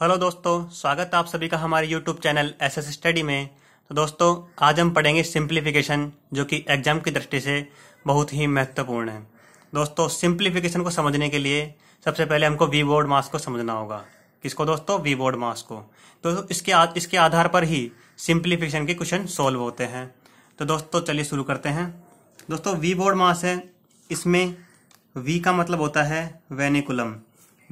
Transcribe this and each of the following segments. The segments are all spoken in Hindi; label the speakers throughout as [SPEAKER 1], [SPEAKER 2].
[SPEAKER 1] हेलो दोस्तों स्वागत है आप सभी का हमारे YouTube channel S S study में तो दोस्तों आज हम पढ़ेंगे सिंप्लीफिकेशन जो कि एग्जाम की दृष्टि से बहुत ही महत्वपूर्ण है दोस्तों सिंप्लीफिकेशन को समझने के लिए सबसे पहले हमको वी बोर्ड मास को समझना होगा किसको दोस्तों वी बोर्ड मास को तो इसके आ, इसके आधार पर ही सिंप्लीफिकेशन के क्वेश्चन सॉल्व होते हैं तो दोस्तों चलिए शुरू करते हैं दोस्तों वी बोर्ड मास है इसमें वी का मतलब होता है वेनिकुलम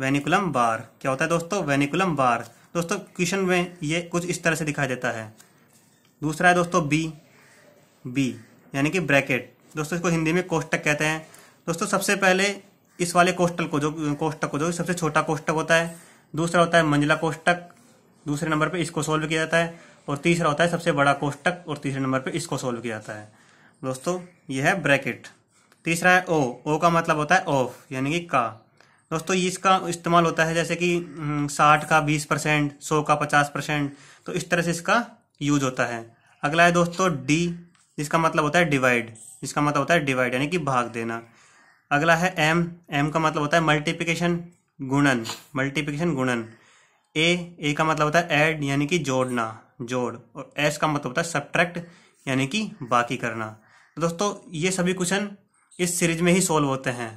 [SPEAKER 1] वेनिकुलम बार क्या होता है दोस्तों वेनिकुलम बार दोस्तों क्वेश्चन में ये कुछ इस तरह से दिखाई देता है दूसरा है दोस्तों बी बी यानी कि ब्रैकेट दोस्तों इसको हिंदी में कोष्टक कहते हैं दोस्तों सबसे पहले इस वाले कोष्टल को जो कोष्टक को जो सबसे छोटा कोष्टक होता है दूसरा होता है मंजिला कोष्टक दूसरे नंबर पर इसको सोल्व किया जाता है और तीसरा होता है सबसे बड़ा कोष्टक और तीसरे नंबर पर इसको सोल्व किया जाता है दोस्तों यह है ब्रैकेट तीसरा है ओ ओ का मतलब होता है ऑफ यानी कि का दोस्तों इसका इस्तेमाल होता है जैसे कि हम्म, साठ का बीस परसेंट सौ का पचास परसेंट तो इस तरह से इसका यूज होता है अगला है दोस्तों डी जिसका मतलब होता है डिवाइड जिसका मतलब होता है डिवाइड यानी कि भाग देना अगला है एम एम का मतलब होता है मल्टीप्लिकेशन गुणन मल्टीप्लिकेशन गुणन ए ए का मतलब होता है ऐड यानी कि जोड़ना जोड़ और एस का मतलब होता है सब्ट्रैक्ट यानी कि बाकी करना तो दोस्तों ये सभी क्वेश्चन इस सीरीज में ही सॉल्व होते हैं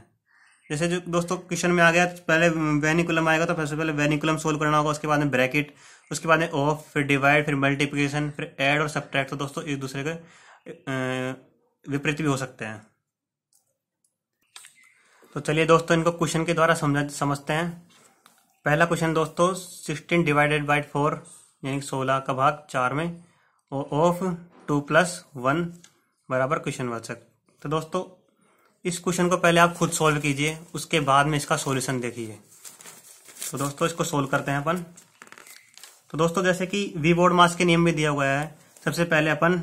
[SPEAKER 1] जैसे जो दोस्तों क्वेश्चन में आ गया तो पहले वेनिकुलम आएगा तो सबसे पहले वेनिकुलम सोल्व करना होगा उसके बाद में ब्रैकेट उसके बाद में ऑफ फिर डिवाइड फिर मल्टीप्लिकेशन फिर ऐड और सब्ट्रैक्ट तो दोस्तों एक दूसरे के विपरीत भी हो सकते हैं तो चलिए दोस्तों इनको क्वेश्चन के द्वारा समझ समझते हैं पहला क्वेश्चन दोस्तों सिक्सटीन डिवाइडेड बाई फोर यानी सोलह का भाग चार में ऑफ टू प्लस वन बराबर क्वेश्चन वाचक तो दोस्तों इस क्वेश्चन को पहले आप खुद सॉल्व कीजिए उसके बाद में इसका सॉल्यूशन देखिए तो दोस्तों इसको सोल्व करते हैं अपन तो दोस्तों जैसे कि वी बोर्ड मास के नियम में दिया हुआ है सबसे पहले अपन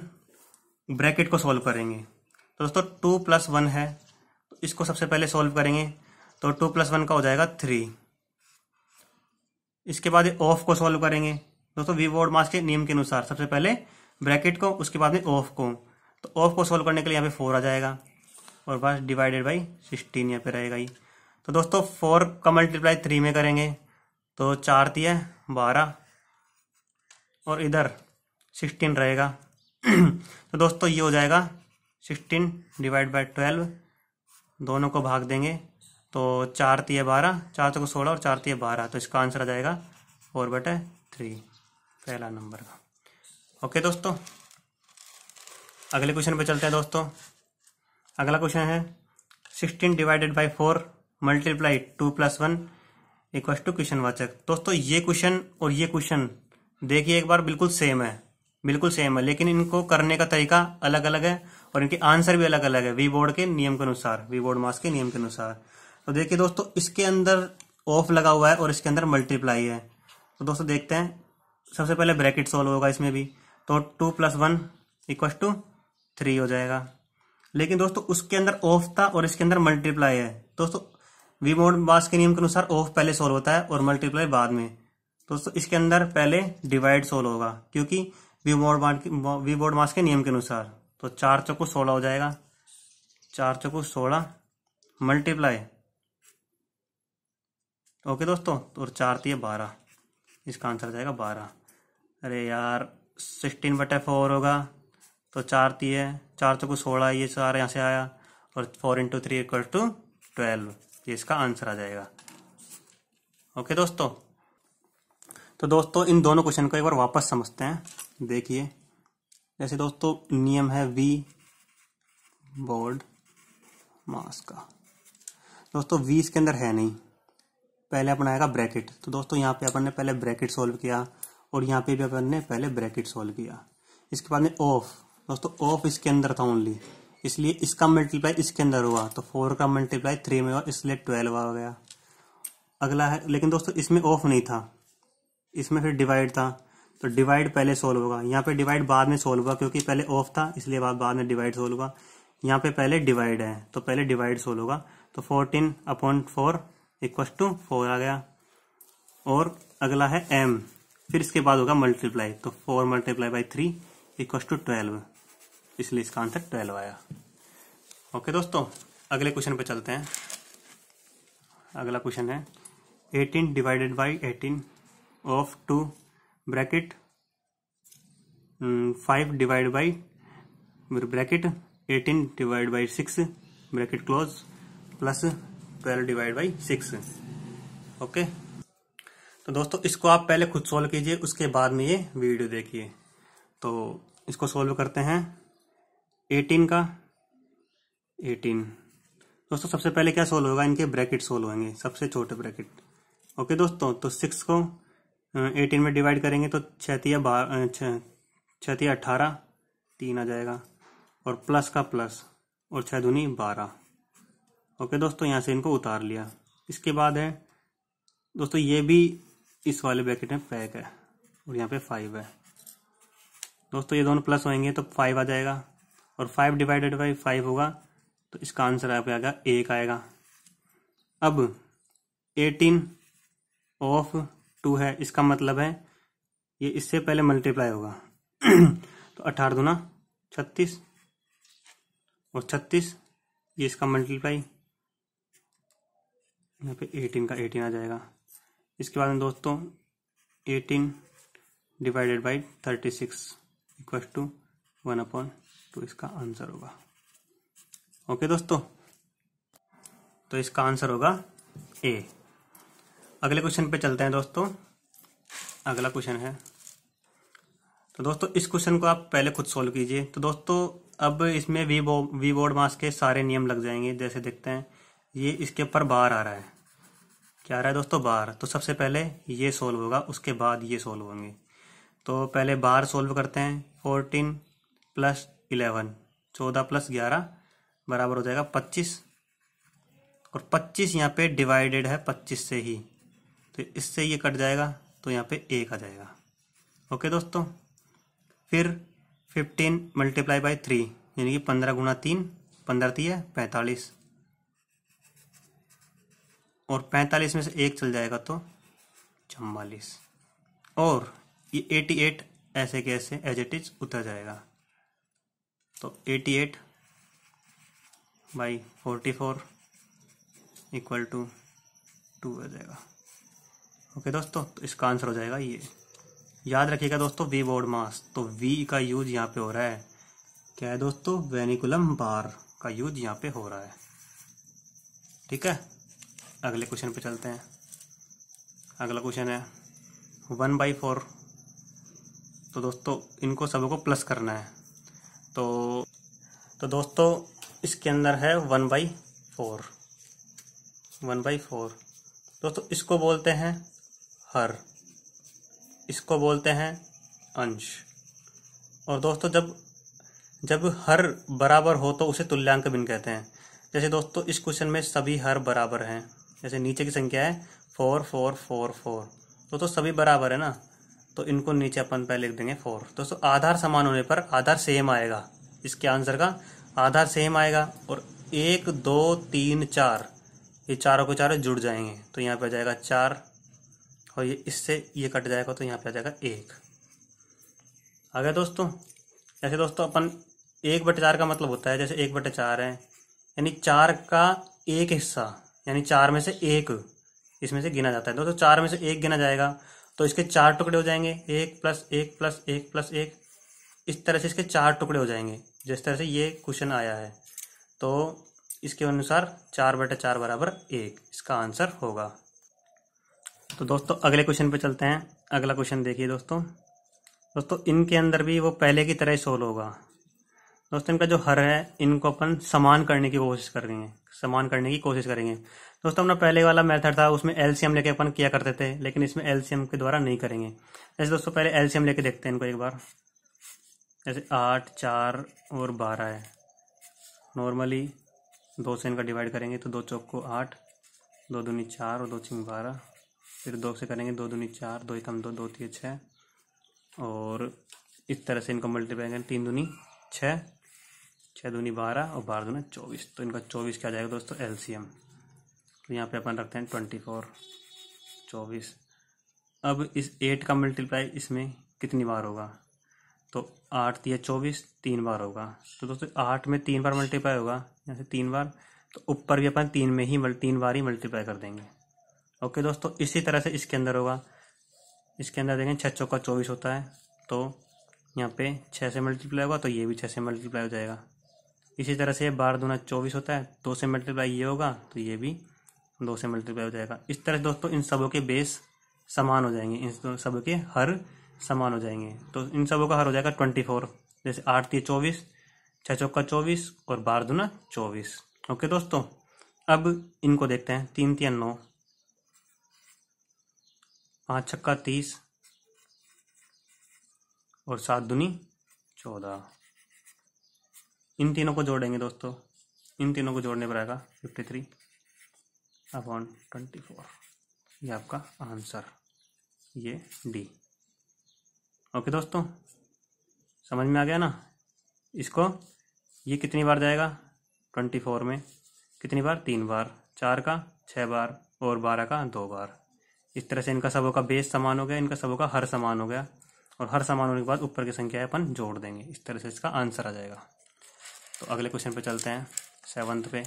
[SPEAKER 1] ब्रैकेट को सोल्व करेंगे तो दोस्तों टू प्लस वन है तो इसको सबसे पहले सोल्व करेंगे तो टू प्लस वन का हो जाएगा थ्री इसके बाद ऑफ को सोल्व करेंगे दोस्तों वी बोर्ड मास के नियम के अनुसार सबसे पहले ब्रैकेट को उसके बाद में ऑफ को तो ऑफ को सोल्व करने के लिए यहाँ पे फोर आ जाएगा और पास डिवाइडेड बाई सिक्सटीन यहाँ पे रहेगा ये तो दोस्तों फोर का मल्टीप्लाई थ्री में करेंगे तो चार है बारह और इधर सिक्सटीन रहेगा तो दोस्तों ये हो जाएगा सिक्सटीन डिवाइड बाई ट्वेल्व दोनों को भाग देंगे तो चार है बारह चार को सोलह और चार है बारह तो इसका आंसर आ जाएगा फोर बटे थ्री पहला नंबर का ओके दोस्तों अगले क्वेश्चन पे चलते हैं दोस्तों अगला क्वेश्चन है sixteen divided by four multiply two plus one equal to question वाचक दोस्तों ये क्वेश्चन और ये क्वेश्चन देखिए एक बार बिल्कुल सेम है बिल्कुल सेम है लेकिन इनको करने का तरीका अलग अलग है और इनके आंसर भी अलग अलग है वी बोर्ड के नियम के अनुसार वी बोर्ड मास के नियम के अनुसार तो देखिए दोस्तों इसके अंदर ऑफ लगा हुआ है और इसके अंदर मल्टीप्लाई है तो दोस्तों देखते हैं सबसे पहले ब्रैकेट सॉल्व होगा इसमें भी तो two plus one equal to three हो जाएगा लेकिन दोस्तों उसके अंदर ऑफ था और इसके अंदर मल्टीप्लाई है दोस्तों वी मोड बास के नियम के अनुसार ऑफ पहले सोल्व होता है और मल्टीप्लाई बाद में दोस्तों इसके अंदर पहले डिवाइड सोल्व होगा क्योंकि वी मोड वी बोर्ड मास के नियम के अनुसार तो चार चौको सोलह हो जाएगा चार चौको सोलह मल्टीप्लाई ओके दोस्तों तो और चार तीय तो बारह इसका आंसर हो जाएगा बारह अरे यार सिक्सटीन बटे फोर होगा तो चार है चार तो कुछ सोलह ये चार यहाँ से आया और four into three equal to twelve ये इसका आंसर आ जाएगा ओके दोस्तों तो दोस्तों इन दोनों क्वेश्चन को एक बार वापस समझते हैं देखिए जैसे दोस्तों नियम है वी बोर्ड मास का दोस्तों वी इसके अंदर है नहीं पहले अपना आएगा ब्रैकेट तो दोस्तों यहाँ पे अपन ने पहले ब्रैकेट सोल्व किया और यहाँ पे भी अपन ने पहले ब्रैकेट सोल्व किया इसके बाद में ऑफ दोस्तों ऑफ इसके अंदर था ओनली इसलिए इसका मल्टीप्लाई इसके अंदर हुआ तो फोर का मल्टीप्लाई थ्री में हुआ इसलिए ट्वेल्व आ गया अगला है लेकिन दोस्तों इसमें ऑफ नहीं था इसमें फिर डिवाइड था तो डिवाइड पहले सोल्व होगा यहाँ पे डिवाइड बाद में सोल्व हुआ क्योंकि पहले ऑफ था इसलिए बाद बाद में डिवाइड सोल्व हुआ यहाँ पे पहले डिवाइड है तो पहले डिवाइड सोल्व होगा तो fourteen upon four equal to four आ गया और अगला है एम फिर इसके बाद होगा मल्टीप्लाई तो four multiply by three equal to twelve इसलिए इसका आंसर ट्वेल्व आया ओके दोस्तों अगले क्वेश्चन पे चलते हैं अगला क्वेश्चन है eighteen divided by eighteen of two bracket five divide by bracket eighteen divide by six bracket close plus twelve divide by six okay तो दोस्तों इसको आप पहले खुद सॉल्व कीजिए उसके बाद में ये वीडियो देखिए तो इसको सॉल्व करते हैं एटीन का एटीन दोस्तों सबसे पहले क्या सोल्व होगा इनके ब्रैकेट सोल्व होंगे सबसे छोटे ब्रैकेट ओके दोस्तों तो सिक्स को एटीन में डिवाइड करेंगे तो छतिया बा छतिया अट्ठारह तीन आ जाएगा और प्लस का प्लस और छः धुनी बारह ओके दोस्तों यहाँ से इनको उतार लिया इसके बाद है दोस्तों ये भी इस वाले ब्रैकेट में पैक है और यहाँ पे फाइव है दोस्तों ये दोनों प्लस होंगे तो फाइव आ जाएगा और फाइव डिवाइडेड बाई फाइव होगा तो इसका आंसर आपका आएगा एक आएगा अब एटीन ऑफ टू है इसका मतलब है ये इससे पहले मल्टीप्लाई होगा तो अठारह दुना छत्तीस और छत्तीस ये इसका मल्टीप्लाई यहाँ पे एटीन का एटीन आ जाएगा इसके बाद में दोस्तों eighteen divided by thirty six equal to one upon तो इसका आंसर होगा ओके दोस्तों तो इसका आंसर होगा ए अगले क्वेश्चन पे चलते हैं दोस्तों अगला क्वेश्चन है तो दोस्तों इस क्वेश्चन को आप पहले खुद सॉल्व कीजिए तो दोस्तों अब इसमें वी बो वी बोर्ड मास के सारे नियम लग जाएंगे जैसे देखते हैं ये इसके ऊपर बार आ रहा है क्या आ रहा है दोस्तों बार तो सबसे पहले ये सोल्व होगा उसके बाद ये सोल्व होंगे तो पहले बार सोल्व करते हैं फोर्टीन प्लस इलेवन चौदह प्लस ग्यारह बराबर हो जाएगा पच्चीस और पच्चीस यहाँ पे डिवाइडेड है पच्चीस से ही तो इससे ये कट जाएगा तो यहाँ पे एक आ जाएगा ओके दोस्तों फिर फिफ्टीन मल्टीप्लाई बाई थ्री यानी कि पंद्रह गुना तीन पंद्रह है पैंतालीस और पैंतालीस में से एक चल जाएगा तो चम्बालीस और ये एटी एट ऐसे कैसे एज इट इज उतर जाएगा तो 88 eight by forty four equal to two हो जाएगा ओके दोस्तों तो इसका आंसर हो जाएगा ये याद रखिएगा दोस्तों वी बोर्ड मास तो वी का यूज यहाँ पे हो रहा है क्या है दोस्तों वेनिकुलम बार का यूज यहाँ पे हो रहा है ठीक है अगले क्वेश्चन पे चलते हैं अगला क्वेश्चन है वन बाई फोर तो दोस्तों इनको सबको प्लस करना है तो तो दोस्तों इसके अंदर है one by four one by four दोस्तों इसको बोलते हैं हर इसको बोलते हैं अंश और दोस्तों जब जब हर बराबर हो तो उसे तुल्यांक बिन कहते हैं जैसे दोस्तों इस क्वेश्चन में सभी हर बराबर हैं जैसे नीचे की संख्या है फोर फोर फोर फोर दोस्तों तो सभी बराबर है ना तो इनको नीचे अपन पहले लिख देंगे फोर दोस्तों आधार समान होने पर आधार सेम आएगा इसके आंसर का आधार सेम आएगा और एक दो तीन चार ये चारों को चारों जुड़ जाएंगे तो यहाँ पे आ जाएगा चार और ये इससे ये कट जाएगा तो यहाँ पे आ जाएगा एक आ गया दोस्तों ऐसे दोस्तों अपन एक बटे चार का मतलब होता है जैसे एक बटे चार है यानी चार का एक हिस्सा यानी चार में से एक इसमें से गिना जाता है दोस्तों चार में से एक गिना जाएगा तो इसके चार टुकड़े हो जाएंगे एक प्लस एक प्लस एक प्लस एक इस तरह से इसके चार टुकड़े हो जाएंगे जिस तरह से ये क्वेश्चन आया है तो इसके अनुसार चार बटा चार बराबर एक इसका आंसर होगा तो दोस्तों अगले क्वेश्चन पे चलते हैं अगला क्वेश्चन देखिए दोस्तों दोस्तों इनके अंदर भी वो पहले की तरह ही सोल्व होगा दोस्तों इनका जो हर है इनको अपन समान करने की कोशिश करेंगे समान करने की कोशिश करेंगे दोस्तों अपना पहले वाला मेथड था उसमें एलसीएम लेके अपन किया करते थे लेकिन इसमें एलसीएम के द्वारा नहीं करेंगे जैसे दोस्तों पहले एलसीएम लेके देखते हैं इनको एक बार जैसे आठ चार और बारह है नॉर्मली दो से इनका डिवाइड करेंगे तो दो चौक को आठ दो दूनी चार और दो छिंग बारह फिर दो से करेंगे दो दूनी चार दो एकम दो दो तीन छः और इस तरह से इनको मल्टीप्लाई करेंगे तीन दूनी छः छः दूनी बारह और बारह दूनी चौबीस तो इनका चौबीस क्या जाएगा दोस्तों एलसीएम तो यहाँ पे अपन रखते हैं ट्वेंटी फोर चौबीस अब इस एट का मल्टीप्लाई इसमें कितनी बार होगा तो आठ या चौबीस तीन बार होगा तो दोस्तों आठ में तीन बार मल्टीप्लाई होगा यहाँ से तीन बार तो ऊपर भी अपन तीन में ही तीन बार ही मल्टीप्लाई कर देंगे ओके दोस्तों इसी तरह से इसके अंदर होगा इसके अंदर देखें छः चौका चौबीस होता है तो यहाँ पे छः से मल्टीप्लाई होगा तो ये भी छः से मल्टीप्लाई हो जाएगा इसी तरह से बारह दूना चौबीस होता है दो से मल्टीप्लाई ये होगा तो ये भी दो से मल्टीप्लाई हो जाएगा इस तरह दोस्तों इन सबों के बेस समान हो जाएंगे इन सब के हर समान हो जाएंगे तो इन सबों का हर हो जाएगा ट्वेंटी फोर जैसे आठ तीस चौबीस छः चौका चौबीस और बारह दुना चौबीस ओके दोस्तों अब इनको देखते हैं तीन तीन नौ पाँच छक्का तीस और सात दुनी चौदह इन तीनों को जोड़ेंगे दोस्तों इन तीनों को जोड़ने पर आएगा fifty three upon twenty four ये आपका आंसर ये डी ओके दोस्तों समझ में आ गया ना इसको ये कितनी बार जाएगा ट्वेंटी फोर में कितनी बार तीन बार चार का छः बार और बारह का दो बार इस तरह से इनका सबों का बेस समान हो गया इनका सबों का हर समान हो गया और हर समान होने के बाद ऊपर की संख्या अपन जोड़ देंगे इस तरह से इसका आंसर आ जाएगा तो अगले क्वेश्चन पे चलते हैं सेवन्थ पे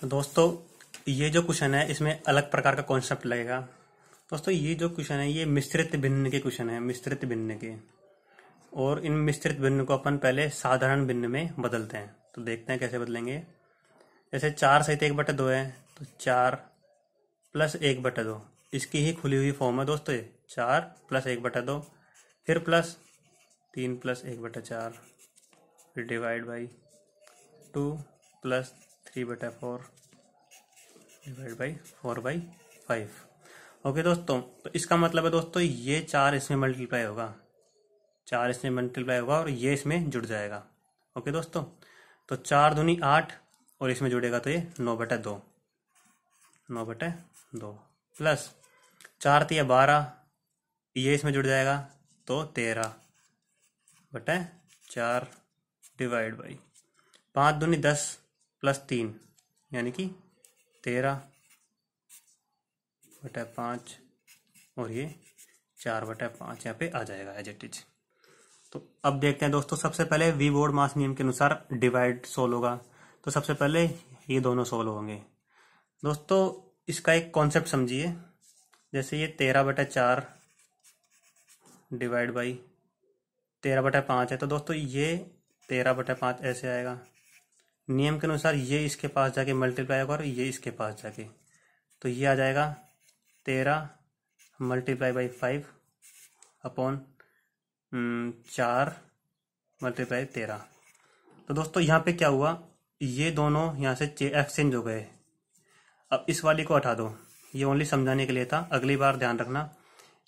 [SPEAKER 1] तो दोस्तों ये जो क्वेश्चन है इसमें अलग प्रकार का कॉन्सेप्ट लगेगा दोस्तों ये जो क्वेश्चन है ये मिश्रित भिन्न के क्वेश्चन है मिश्रित भिन्न के और इन मिश्रित भिन्न को अपन पहले साधारण भिन्न में बदलते हैं तो देखते हैं कैसे बदलेंगे जैसे चार सहित एक बटे दो है तो चार प्लस एक बटे दो इसकी ही खुली हुई फॉर्म है दोस्तों ये चार प्लस एक बटे दो फिर प्लस तीन प्लस एक बटा चार फिर divide by two plus three बटा four divide by four by five okay दोस्तों तो इसका मतलब है दोस्तों ये चार इसमें मल्टीप्लाई होगा चार इसमें मल्टीप्लाई होगा और ये इसमें जुड़ जाएगा ओके दोस्तों तो चार धुनी आठ और इसमें जुड़ेगा तो ये नौ बटे दो नौ बटे दो प्लस चार तिया बारह ये इसमें जुड़ जाएगा तो तेरह बटे चार डिवाइड बाई पाँच दूनी दस प्लस तीन यानी कि तेरह बटा पाँच और ये चार बटे पाँच यहाँ पे आ जाएगा एज इट इज तो अब देखते हैं दोस्तों सबसे पहले वी बोर्ड मास नियम के अनुसार डिवाइड सोल्व होगा तो सबसे पहले ये दोनों सोल्व होंगे दोस्तों इसका एक कॉन्सेप्ट समझिए जैसे ये तेरह बटा चार डिवाइड बाई तेरह बटे पाँच है तो दोस्तों ये तेरह बटे पाँच ऐसे आएगा नियम के अनुसार ये इसके पास जाके मल्टीप्लाई होगा और ये इसके पास जाके तो ये आ जाएगा तेरह मल्टीप्लाई बाई फाइव अपॉन चार मल्टीप्लाई तेरह तो दोस्तों यहाँ पे क्या हुआ ये दोनों यहाँ से एक्सचेंज हो गए अब इस वाली को हटा दो ये ओनली समझाने के लिए था अगली बार ध्यान रखना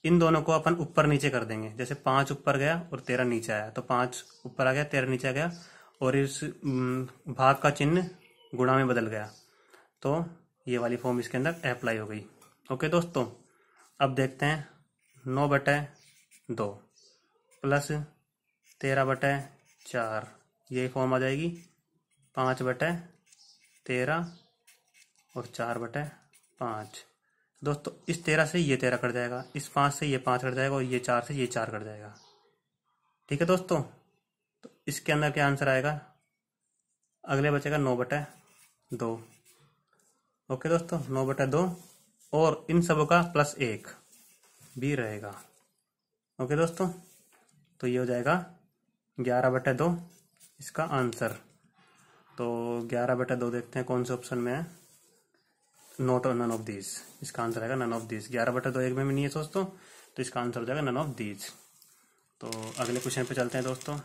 [SPEAKER 1] इन दोनों को अपन ऊपर नीचे कर देंगे जैसे पांच ऊपर गया और तेरह नीचे आया तो पांच ऊपर आ गया तेरह नीचे आ गया और इस भाग का चिन्ह गुणा में बदल गया तो ये वाली फॉर्म इसके अंदर अप्लाई हो गई ओके दोस्तों अब देखते हैं नौ बटे दो प्लस तेरह बटे चार यही फॉर्म आ जाएगी पाँच बटे तेरह और चार बटे पाँच दोस्तों इस तेरह से ये तेरह कट जाएगा इस पाँच से ये पाँच कट जाएगा और ये चार से ये चार कट जाएगा ठीक है दोस्तों तो इसके अंदर क्या आंसर आएगा अगले बचेगा नौ बटे दो ओके दोस्तों नौ बटे दो और इन सबों का प्लस एक भी रहेगा ओके दोस्तों तो ये हो जाएगा ग्यारह बटे दो इसका आंसर तो ग्यारह बटे दो देखते हैं कौन से ऑप्शन में है नोट और नन ऑफ दीज इसका आंसर आएगा नन ऑफ दीज ग्यारह बटे दो एक में भी नहीं है दोस्तों तो इसका आंसर हो जाएगा नन ऑफ दीज तो अगले क्वेश्चन पे चलते हैं दोस्तों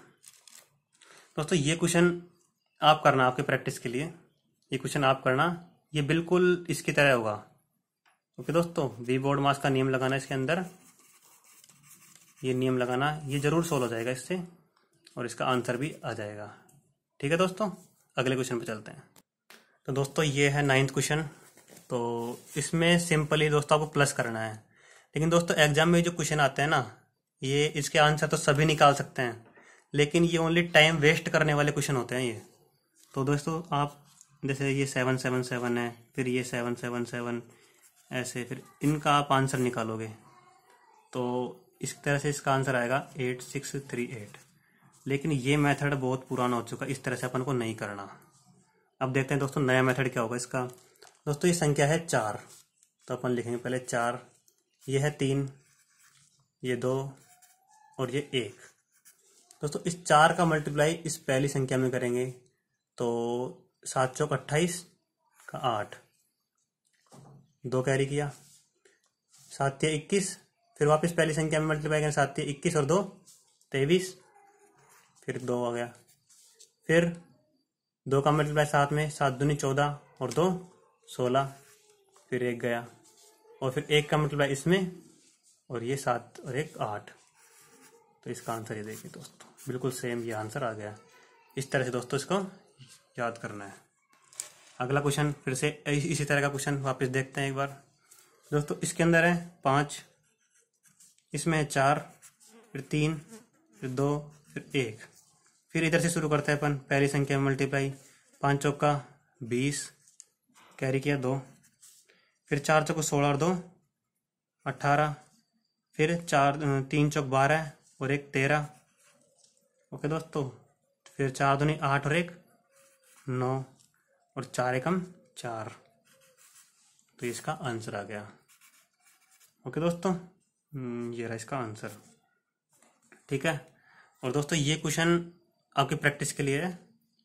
[SPEAKER 1] दोस्तों ये क्वेश्चन आप करना आपके प्रैक्टिस के लिए ये क्वेश्चन आप करना ये बिल्कुल इसकी तरह होगा ओके दोस्तों वी बोर्ड मास का नियम लगाना इसके अंदर ये नियम लगाना ये जरूर सोल्व हो जाएगा इससे और इसका आंसर भी आ जाएगा ठीक है दोस्तों अगले क्वेश्चन पे चलते हैं तो दोस्तों ये है नाइन्थ क्वेश्चन तो इसमें सिंपली दोस्तों आपको प्लस करना है लेकिन दोस्तों एग्जाम में जो क्वेश्चन आते हैं ना ये इसके आंसर तो सभी निकाल सकते हैं लेकिन ये ओनली टाइम वेस्ट करने वाले क्वेश्चन होते हैं ये तो दोस्तों आप जैसे ये सेवन सेवन सेवन है फिर ये सेवन सेवन सेवन ऐसे फिर इनका आप आंसर निकालोगे तो इस तरह से इसका आंसर आएगा एट सिक्स थ्री एट लेकिन ये मेथड बहुत पुराना हो चुका है इस तरह से अपन को नहीं करना अब देखते हैं दोस्तों नया मेथड क्या होगा इसका दोस्तों ये संख्या है चार तो अपन लिखेंगे पहले चार ये है तीन ये दो और ये एक दोस्तों इस चार का मल्टीप्लाई इस पहली संख्या में करेंगे तो सात चौक अट्ठाईस का आठ दो कैरी किया सात या इक्कीस फिर वापस पहली संख्या में मल्टीप्लाई करें सात या इक्कीस और दो तेईस फिर दो आ गया फिर दो का मल्टीप्लाई सात में सात दूनी चौदह और दो सोलह फिर एक गया और फिर एक का मल्टीप्लाई इसमें और ये सात और एक आठ तो इसका आंसर ये देखिए दोस्तों बिल्कुल सेम ये आंसर आ गया इस तरह से दोस्तों इसको याद करना है अगला क्वेश्चन फिर से इसी तरह का क्वेश्चन वापस देखते हैं एक बार दोस्तों इसके अंदर है पाँच इसमें है चार फिर तीन फिर दो फिर एक फिर इधर से शुरू करते हैं अपन पहली संख्या मल्टीप्लाई पाँच चौका बीस कैरी किया दो फिर चार चौक सोलह और दो अट्ठारह फिर चार तीन चौक बारह और एक तेरह ओके दोस्तों फिर चार दूनी आठ और एक नौ और चार एकम चार तो इसका आंसर आ गया ओके दोस्तों हम्म, ये रहा इसका आंसर ठीक है और दोस्तों ये क्वेश्चन आपकी प्रैक्टिस के लिए है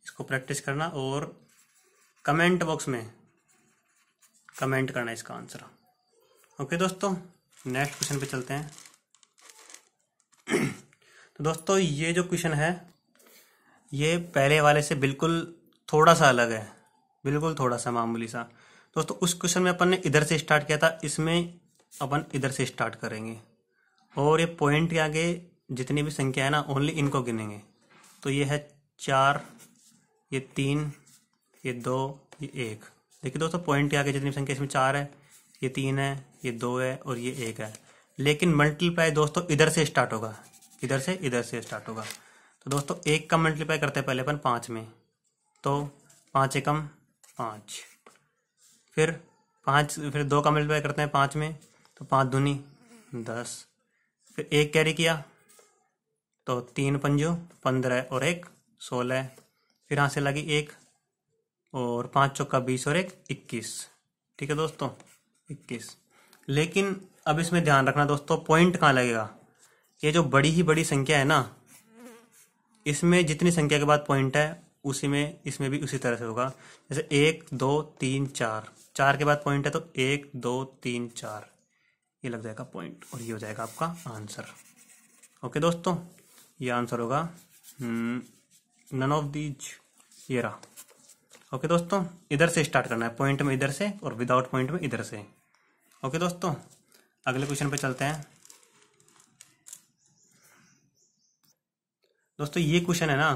[SPEAKER 1] इसको प्रैक्टिस करना और कमेंट बॉक्स में कमेंट करना इसका आंसर ओके दोस्तों नेक्स्ट क्वेश्चन पे चलते हैं तो दोस्तों ये जो क्वेश्चन है ये पहले वाले से बिल्कुल थोड़ा सा अलग है बिल्कुल थोड़ा सा मामूली सा दोस्तों उस क्वेश्चन में अपन ने इधर से स्टार्ट किया था इसमें अपन इधर से स्टार्ट करेंगे और ये पॉइंट के आगे जितनी भी संख्या है ना ओनली इनको गिनेंगे तो ये है चार ये तीन ये दो ये एक देखिए दोस्तों पॉइंट के आगे जितनी संख्या इसमें चार है ये तीन है ये दो है और ये एक है लेकिन मल्टीप्लाई दोस्तों इधर से स्टार्ट होगा इधर से इधर से स्टार्ट होगा तो दोस्तों एक का मल्टीप्लाई करते हैं पहले अपन पाँच में तो पाँच एकम पाँच फिर पाँच फिर दो का मल्टीप्लाई करते हैं पाँच में तो पाँच दूनी दस फिर एक कैरी किया तो तीन पंजो पंद्रह और एक सोलह फिर यहाँ से लगी एक और पाँच चौका बीस और एक इक्कीस ठीक है दोस्तों इक्कीस लेकिन अब इसमें ध्यान रखना दोस्तों पॉइंट कहाँ लगेगा ये जो बड़ी ही बड़ी संख्या है ना इसमें जितनी संख्या के बाद पॉइंट है उसी में इसमें भी उसी तरह से होगा जैसे एक दो तीन चार चार के बाद पॉइंट है तो एक दो तीन चार ये लग जाएगा पॉइंट और ये हो जाएगा आपका आंसर ओके दोस्तों ये आंसर होगा नन ऑफ दीज ये रहा ओके दोस्तों इधर से स्टार्ट करना है पॉइंट में इधर से और विदाउट पॉइंट में इधर से ओके दोस्तों अगले क्वेश्चन पे चलते हैं दोस्तों ये क्वेश्चन है ना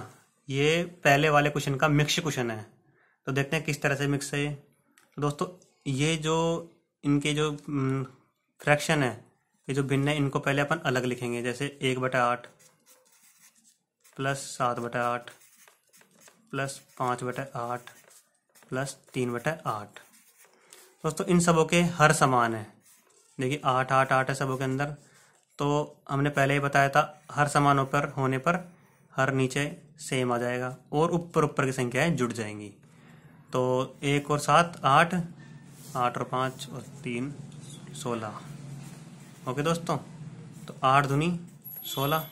[SPEAKER 1] ये पहले वाले क्वेश्चन का मिक्स क्वेश्चन है तो देखते हैं किस तरह से मिक्स है ये तो दोस्तों ये जो इनके जो फ्रैक्शन है ये जो भिन्न है इनको पहले अपन अलग लिखेंगे जैसे एक बटा आठ प्लस सात बटा आठ प्लस पाँच बटा आठ प्लस तीन बटा आठ दोस्तों इन सबों के हर समान है देखिए आठ आठ आठ है सबों के अंदर तो हमने पहले ही बताया था हर समानों पर होने पर हर नीचे सेम आ जाएगा और ऊपर ऊपर की संख्याएं जुड़ जाएंगी तो एक और सात आठ आठ और पाँच और तीन सोलह ओके दोस्तों तो आठ धुनी सोलह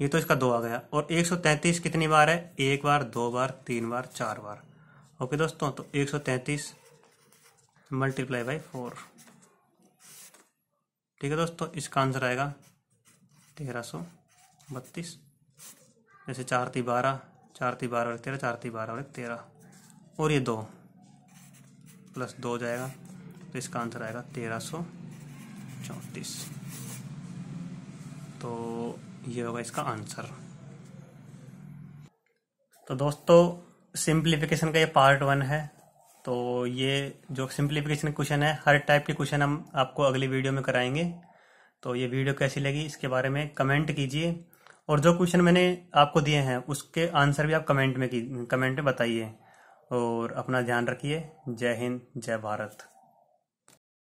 [SPEAKER 1] ये तो इसका दो आ गया और एक सौ तैंतीस कितनी बार है एक बार दो बार तीन बार चार बार ओके दोस्तों तो एक सौ तैंतीस मल्टीप्लाई बाई फोर ठीक है दोस्तों इसका आंसर आएगा तेरह सौ बत्तीस जैसे चार ती बारह चार ती बारह और तेरह चार ती बारह और एक तेरह और ये दो प्लस दो जाएगा तो इसका आंसर आएगा तेरह सौ चौंतीस तो ये होगा इसका आंसर तो दोस्तों सिंप्लीफिकेशन का ये पार्ट वन है तो ये जो सिंप्लीफिकेशन क्वेश्चन है हर टाइप के क्वेश्चन हम आपको अगली वीडियो में कराएंगे तो ये वीडियो कैसी लगी इसके बारे में कमेंट कीजिए और जो क्वेश्चन मैंने आपको दिए हैं उसके आंसर भी आप कमेंट में की कमेंट में बताइए और अपना ध्यान रखिए जय हिंद जय भारत